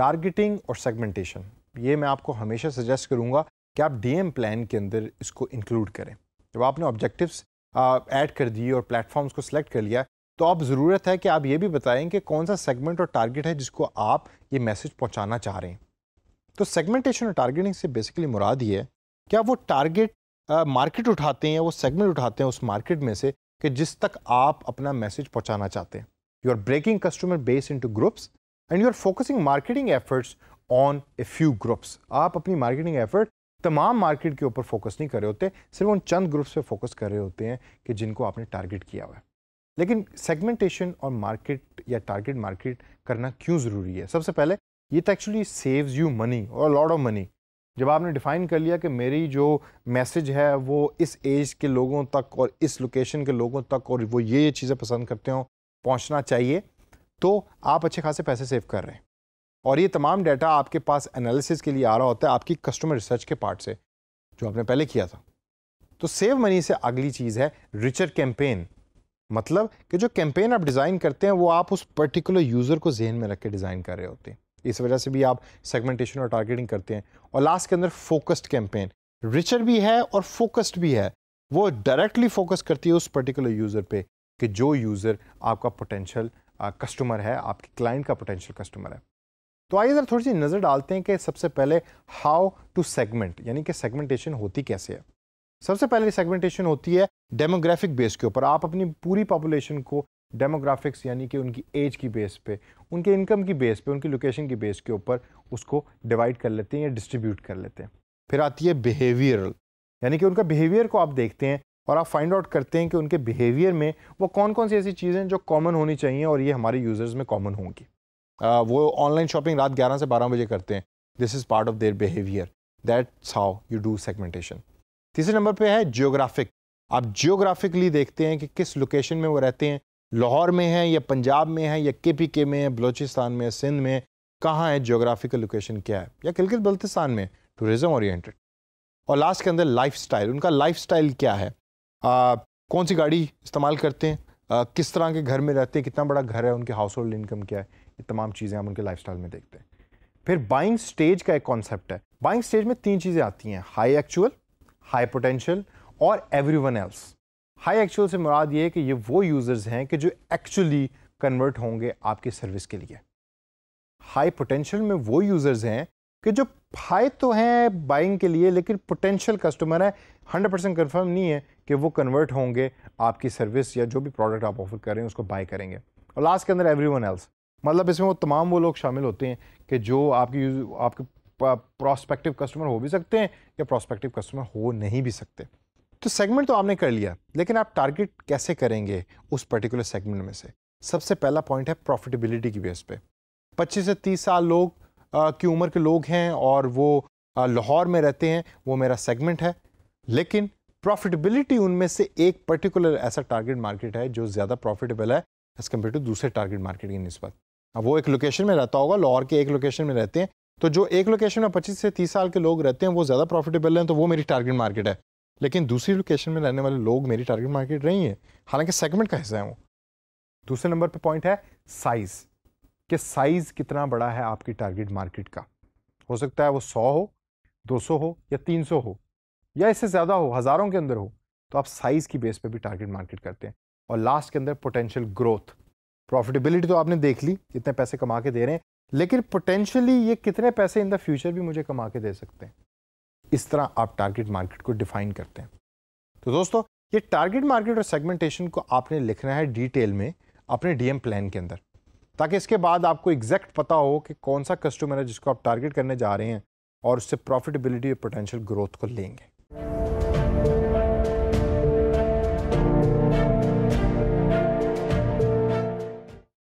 targeting और segmentation ये मैं आपको हमेशा सजेस्ट करूँगा कि आप डीएम प्लान के अंदर इसको इंक्लूड करें जब आपने ऑब्जेक्टिव्स ऐड कर दिए और प्लेटफॉर्म्स को सिलेक्ट कर लिया तो आप ज़रूरत है कि आप ये भी बताएं कि कौन सा सेगमेंट और टारगेट है जिसको आप ये मैसेज पहुंचाना चाह रहे हैं तो सेगमेंटेशन और टारगेटिंग से बेसिकली मुराद ये है कि आप वो टारगेट मार्केट उठाते हैं वो सेगमेंट उठाते हैं उस मार्केट में से कि जिस तक आप अपना मैसेज पहुँचाना चाहते हैं you are breaking customer base into groups and you are focusing marketing efforts on a few groups आप अपनी मार्केटिंग एफर्ट तमाम मार्केट के ऊपर फोकस नहीं कर रहे होते सिर्फ उन चंद ग्रुप्स पे फोकस कर रहे होते हैं कि जिनको आपने टारगेट किया हुआ है लेकिन सेगमेंटेशन और मार्केट या टारगेट मार्केट करना क्यों ज़रूरी है सबसे पहले ये तो एक्चुअली सेव्स यू मनी और लॉट ऑफ मनी जब आपने डिफ़ाइन कर लिया कि मेरी जो मैसेज है वो इस एज के लोगों तक और इस लोकेशन के लोगों तक और वो ये ये चीज़ें पसंद करते हो पहुँचना चाहिए तो आप अच्छे खासे पैसे सेव कर रहे हैं और ये तमाम डाटा आपके पास एनालिसिस के लिए आ रहा होता है आपकी कस्टमर रिसर्च के पार्ट से जो आपने पहले किया था तो सेव मनी से अगली चीज़ है रिचर कैंपेन मतलब कि जो कैंपेन आप डिज़ाइन करते हैं वो आप उस पर्टिकुलर यूज़र को जहन में रख के डिज़ाइन कर रहे होते हैं इस वजह से भी आप सेगमेंटेशन और टारगेटिंग करते हैं और लास्ट के अंदर फोकस्ड कैंपेन रिचर भी है और फोकस्ड भी है वो डायरेक्टली फोकस करती है उस पर्टिकुलर यूज़र पे कि जो यूज़र आपका पोटेंशियल कस्टमर है आपके क्लाइंट का पोटेंशियल कस्टमर है तो आइए ज़रा थोड़ी सी नज़र डालते हैं कि सबसे पहले हाउ टू सेगमेंट यानी कि सेगमेंटेशन होती कैसे है सबसे पहले सेगमेंटेशन होती है डेमोग्राफिक बेस के ऊपर आप अपनी पूरी पॉपुलेशन को डेमोग्राफिक्स यानी कि उनकी एज की बेस पे उनके इनकम की बेस पे उनकी लोकेशन की बेस के ऊपर उसको डिवाइड कर लेते हैं या डिस्ट्रीब्यूट कर लेते हैं फिर आती है बिहेवियरल यानी कि उनका बिहेवियर को आप देखते हैं और आप फाइंड आउट करते हैं कि उनके बिहेवियर में वो कौन कौन सी ऐसी चीज़ें जो कॉमन होनी चाहिए और ये हमारे यूज़र्स में कॉमन होंगी वो ऑनलाइन शॉपिंग रात ग्यारह से बारह बजे करते हैं this is part of their behaviour that's how you do segmentation तीसरे नंबर पर है जियोग्राफिक आप जियोग्राफिकली देखते हैं कि किस लोकेशन में वो रहते हैं लाहौर में है या पंजाब में है या के पी के में है बलोचिस्तान में सिंध में कहाँ है जियोग्राफिकल लोकेशन क्या है या गिलगित बल्तिस्तान में टूरिज़म ओरिएंटेड और लास्ट के अंदर लाइफ उनका लाइफ क्या है आ, कौन सी गाड़ी इस्तेमाल करते हैं आ, किस तरह के घर में रहते हैं कितना बड़ा घर है उनके हाउस होल्ड इनकम क्या है ये तमाम चीज़ें हम उनके लाइफ में देखते हैं फिर बाइंग स्टेज का एक कॉन्सेप्ट है बाइंग स्टेज में तीन चीज़ें आती हैं हाई एक्चुअल हाई पोटेंशियल और everyone else high actual से मुराद ये है कि ये वो यूज़र्स हैं कि जो एक्चुअली कन्वर्ट होंगे आपकी सर्विस के लिए हाई पोटेंशियल में वो यूज़र्स हैं कि जो फाय तो हैं बाइंग के लिए लेकिन पोटेंशियल कस्टमर है हंड्रेड परसेंट कन्फर्म नहीं है कि वो कन्वर्ट होंगे आपकी सर्विस या जो भी प्रोडक्ट आप ऑफर करें उसको बाय करेंगे और लास्ट के अंदर एवरी वन एल्स मतलब इसमें वो तमाम वो लोग शामिल होते हैं कि जो आपकी आपके प्रोस्पेक्टिव कस्टमर हो भी सकते हैं या प्रोस्पेक्टिव कस्टमर हो नहीं भी सकते तो सेगमेंट तो आपने कर लिया लेकिन आप टारगेट कैसे करेंगे उस पर्टिकुलर सेगमेंट में से सबसे पहला पॉइंट है प्रॉफिटेबिलिटी की बेस पे 25 से 30 साल लोग की उम्र के लोग हैं और वो लाहौर में रहते हैं वो मेरा सेगमेंट है लेकिन प्रॉफिटेबिलिटी उनमें से एक पर्टिकुलर ऐसा टारगेट मार्केट है जो ज़्यादा प्रॉफिटेबल है एज़ कम्पेयर टू दूसरे टारगेट मार्केट की नस्बत अब वो एक लोकेशन में रहता होगा लाहौर के एक लोकेशन में रहते हैं तो जो एक लोकेशन में पच्चीस से तीस साल के लोग रहते हैं वो ज़्यादा प्रॉफिटेबल हैं तो वो मेरी टारगेट मार्केट है लेकिन दूसरी लोकेशन में रहने वाले लोग मेरी टारगेट मार्केट नहीं है हालांकि सेगमेंट का हिस्सा है वो दूसरे नंबर पर पॉइंट है साइज़ कि साइज़ कितना बड़ा है आपकी टारगेट मार्केट का हो सकता है वो सौ हो दो सौ हो या तीन सौ हो या इससे ज़्यादा हो हज़ारों के अंदर हो तो आप साइज़ की बेस पे भी टारगेट मार्केट करते हैं और लास्ट के अंदर पोटेंशियल ग्रोथ प्रॉफिटेबिलिटी तो आपने देख ली इतने पैसे कमा के दे रहे हैं लेकिन पोटेंशियली ये कितने पैसे इन द फ्यूचर भी मुझे कमा के दे सकते हैं इस तरह आप टारगेट मार्केट को डिफाइन करते हैं तो दोस्तों ये टारगेट मार्केट और सेगमेंटेशन को आपने लिखना है डिटेल में अपने डीएम प्लान के अंदर ताकि इसके बाद आपको एग्जैक्ट पता हो कि कौन सा कस्टमर है जिसको आप टारगेट करने जा रहे हैं और उससे प्रॉफिटेबिलिटी और पोटेंशियल ग्रोथ को लेंगे